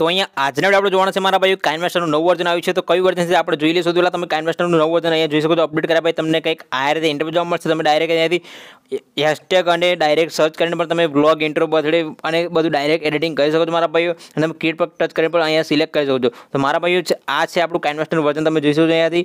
તો અહીંયા આજના આપણે જોવાનું છે મારા ભાઈ કાઇન્વેસ્ટરનું નવું વર્ઝન આવ્યું છે તો કયું વર્ઝન છે આપણે જોઈ લઈશું પેલા તમે કાઇન્વેસ્ટરનું નવું વર્ઝન અહીંયા જોઈ શકો છો અપડેટ કર્યા તમને કંઈક આ રીતે ઇન્ટરવ્યુ જોવા મળશે તમે ડાયરેક્ટ અહીંયાથી હેશટેગ અને ડાયરેક્ટ સર્ચ કરીને પણ તમે બ્લોગ ઇન્ટ્રો બર્થડે અને બધું ડાયરેક્ટ એડિટિંગ કરી શકો છો મારા ભાઈઓ અને તમે કીટ પર ટચ કરીને પણ અહીંયા સિલેક્ટ કરી શકો છો તો મારા ભાઈઓ આ છે આપણું કાઇન્વેસ્ટરનું વર્ઝન તમે જોઈ શકો છો અહીંયાથી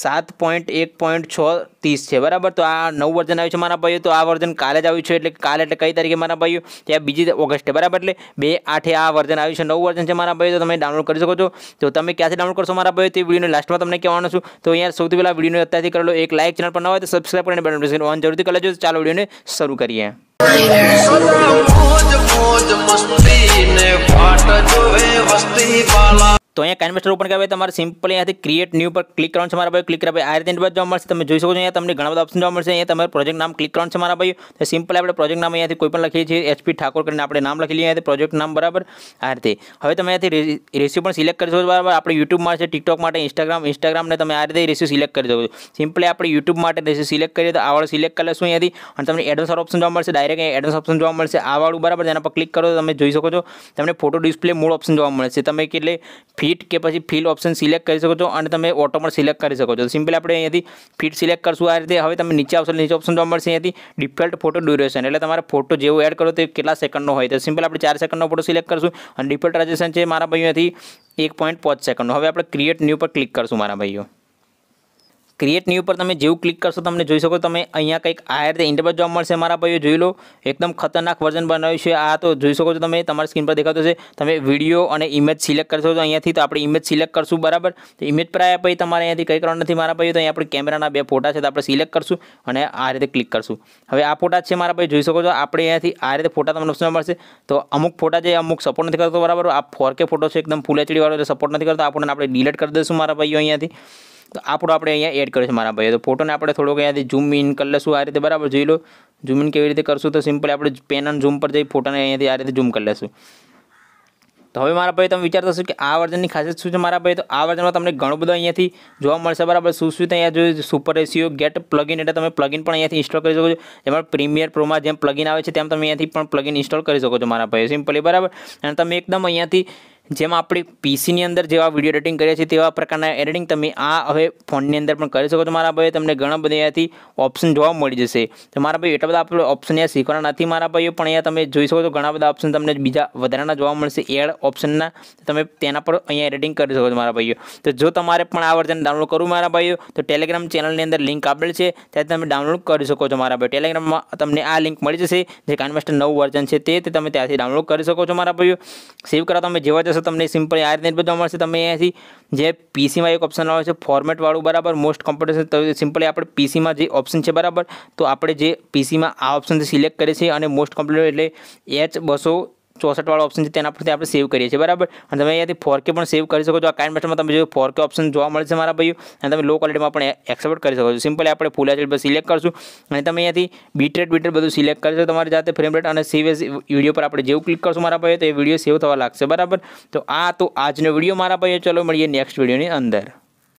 7.1.630 છે બરાબર તો આ નવ વર્ઝન આવી છે મારા ભાઈઓ તો આ વર્ઝન કાલ જ આવી છે એટલે કાલ એટલે કઈ તારીખે મારા ભાઈઓ ત્યાં બીજી ઓગસ્ટ બરાબર એટલે 28 એ આ વર્ઝન આવી છે નવ વર્ઝન છે મારા ભાઈઓ તો તમે ડાઉનલોડ કરી શકો છો તો તમે ક્યાંથી ડાઉનલોડ કરશો મારા ભાઈઓ તો વિડીયોને લાસ્ટમાં તમને કહેવાનો છું તો અહીંયા સૌથી પહેલા વિડીયોને સબ્સ્ક્રાઇબ કરી લો એક લાઈક ચેનલ પર ન હોય તો સબ્સ્ક્રાઇબ કરીને બટન પ્રેસ કરીને ઓન જરૂરથી કરી લેજો ચાલો વિડીયોને શરૂ કરીએ તો અહીં કન્વિસ્ટર ઓપન કરવા ભાઈ તમારે સિમ્પલી અહીંયાથી ક્રિએટ ન્યુ પર ક્લિક કરવાનું છે મારા ભાઈ ક્લિક કરવા ભાઈ આ રીતે ઉપર જોમાંથી તમે જોઈ શકો છો અહીંયા તમને ઘણા બધા ઓપ્શન જોવા મળશે અહીંયા તમારું પ્રોજેક્ટ નામ ક્લિક કરવાનું છે મારા ભાઈ તો સિમ્પલી આપણે પ્રોજેક્ટ નામ અહીંયાથી કોઈ પણ લખીએ છીએ એ HP ઠાકોર કરીને આપણે નામ લખી લીયા અહીંયા પ્રોજેક્ટ નામ બરાબર આ રીતે હવે તમે અહીંયાથી રેસીયુ પણ સિલેક્ટ કરી શકો બરાબર આપણે YouTube માંથી TikTok માટે Instagram Instagram ને તમે આ રીતે રેસીયુ સિલેક્ટ કરી દેજો સિમ્પલી આપણે YouTube માટે દેશે સિલેક્ટ કરી તો આ વાળું સિલેક્ટ કરી લેશો અહીંયાથી અને તમને એડવાન્સ ઓપ્શન જોવા મળશે ડાયરેક્ટ અહીં એડવાન્સ ઓપ્શન જોવા મળશે આ વાળું બરાબર તેના પર ક્લિક કરો તો તમે જોઈ શકો છો તમને ફોટો ડિસ્પ્લે મોર ઓપ્શન જોવા મળે છે તમે કે લે फिट કે પછી ફિલ ઓપ્શન સિલેક્ટ કરી શકો છો અને તમે ઓટોમેટ સિલેક્ટ કરી શકો છો તો સિમ્પલ આપણે અહીંયાથી ફિટ સિલેક્ટ કરશું આ રીતે હવે તમે નીચે આવશો ને નીચે ઓપ્શન જોવા મળશે અહીંયાથી ડિફોલ્ટ ફોટો ડ્યુરેશન એટલે તમારો ફોટો જેવો એડ કરો તો કેટલા સેકન્ડનો હોય તો સિમ્પલ આપણે 4 સેકન્ડનો ફોટો સિલેક્ટ કરશું અને ડિફોલ્ટ ડ્યુરેશન છે મારા ભાઈઓથી 1.5 સેકન્ડનો હવે આપણે ક્રિએટ ન્યુ પર ક્લિક કરશું મારા ભાઈઓ क्रिएट न्यू પર તમે જેઉ ક્લિક કરશો તમે જોઈ શકો છો તમે અહીંયા કઈક આ રીતે ઇન્ટરફેસ જોવા મળશે મારા ભાઈઓ જોઈ લો એકદમ ખતરનાક વર્ઝન બનાવ્યું છે આ તો જોઈ શકો છો તમે તમારા સ્ક્રીન પર દેખાય છે તમે વિડિયો અને ઈમેજ સિલેક્ટ કરશો તો અહીંયાથી તો આપણે ઈમેજ સિલેક્ટ કરશું બરાબર ઈમેજ પર આયા પછી તમારે અહીંયાથી કઈ કરવાનું નથી મારા ભાઈઓ તો અહીં આપણે કેમેરાના બે પોટા છે તો આપણે સિલેક્ટ કરશું અને આ રીતે ક્લિક કરશું હવે આ પોટા છે મારા ભાઈઓ જોઈ શકો છો આપણે અહીંયાથી આ રીતે ફોટા તમને ઉપસમાં મળશે તો અમુક ફોટા જે અમુક સપોર્ટ નથી કરતો બરાબર આ 4K ફોટો છે એકદમ ફુલ એચડી વાળો છે સપોર્ટ નથી કરતો આપણે આપણે ડીલીટ કરી દશું મારા ભાઈઓ અહીંયાથી તો આપણો આપણે અહીંયા એડ કરીશું મારા ભાઈ તો ફોટોને આપણે થોડોક અહીંયાથી ઝૂમ ઇન કરી લેશું આ રીતે બરાબર જોઈ લો ઝૂમ ઇન કેવી રીતે કરશું તો સિમ્પલી આપણે પેનલ ઝૂમ પર જઈ ફોટોને અહીંયાથી આ રીતે ઝૂમ કરી લેશું તો હવે મારા ભાઈ તમે વિચારતા હશો કે આર્વર્ધનની ખાસિયત શું છે મારા ભાઈ તો આર્વર્ધનમાં તમને ઘણો બધો અહીંયાથી જોવા મળશે બરાબર સુસુતે અહીંયા જો super ratio get plug in એટલે તમે પ્લગ ઇન પણ અહીંયાથી ઇન્સ્ટોલ કરી શકો છો એમાં પ્રીમિયર પ્રોમાં જે પ્લગ ઇન આવે છે તેમાં તમે અહીંયાથી પણ પ્લગ ઇન ઇન્સ્ટોલ કરી શકો છો મારા ભાઈ સિમ્પલી બરાબર અને તમે એકદમ અહીંયાથી જેમાં આપણે પીસીની અંદર જેવા વિડીયો એડિટિંગ કરીએ છીએ તેવા પ્રકારના એડિટિંગ તમે આ હવે ફોનની અંદર પણ કરી શકો છો મારા ભાઈ તમને ઘણા બધા અહીંયાથી ઓપ્શન જોવા મળી જશે તો મારા ભાઈ એટલા બધા આપણે ઓપ્શન અહીંયા શીખવાના નથી મારા ભાઈઓ પણ અહીંયા તમે જોઈ શકો છો ઘણા બધા ઓપ્શન તમને બીજા વધારાના જોવા મળશે એડ ઓપ્શનના તમે તેના પર અહીંયા એડિટિંગ કરી શકો છો મારા ભાઈઓ તો જો તમારે પણ આ વર્ઝન ડાઉનલોડ કરવું મારા ભાઈઓ તો ટેલિગ્રામ ચેનલની અંદર લિંક આપેલ છે ત્યાં તમે ડાઉનલોડ કરી શકો છો મારા ભાઈ ટેલિગ્રામમાં તમને આ લિંક મળી જશે જે કાનમાસ્ટર નવું વર્ઝન છે તે તમે ત્યાંથી ડાઉનલોડ કરી શકો છો મારા ભાઈઓ સેવ કરવા તમે જેવા જશો તમને સિમ્પલ આ રીતે બધા મળશે તમે અહીંયાથી જે પીસીમાં એક ઓપ્શન આવે છે ફોર્મેટવાળું બરાબર મોસ્ટ કોમ્પિટિશન તો સિમ્પલી આપણે પીસીમાં જે ઓપ્શન છે બરાબર તો આપણે જે પીસીમાં આ ઓપ્શન સિલેક્ટ કરીએ છીએ અને મોસ્ટ કોમ્પિટિશન એટલે એચ બસો ચોસઠવાળો ઓપ્શન છે તેના પરથી આપણે સેવ કરીએ છીએ બરાબર અને તમે અહીંયાથી ફોર પણ સેવ કરી શકો છો આ કાઇન્ડ બટનમાં તમે જો ફોર કે ઓપ્શન જોવા મળશે મારા ભાઈઓ અને તમે લો ક્વોલિટીમાં પણ એક્સપોર્ટ કરી શકો છો સિમ્પલી આપણે ફૂલ એચડી પર સિલેક્ટ કરશું અને તમે અહીંયાથી બીટરેટ બીટરેટ બધું સિલેક્ટ કરશો તમારી જાતે ફ્રેમ રેટ અને સેવ વિડીયો પર આપણે જેવું ક્લિક કરશું મારા ભાઈઓ તો એ વિડીયો સેવ થવા લાગશે બરાબર તો આ તો આજનો વિડીયો મારા ભાઈઓ ચલો મળીએ નેક્સ્ટ વિડીયોની અંદર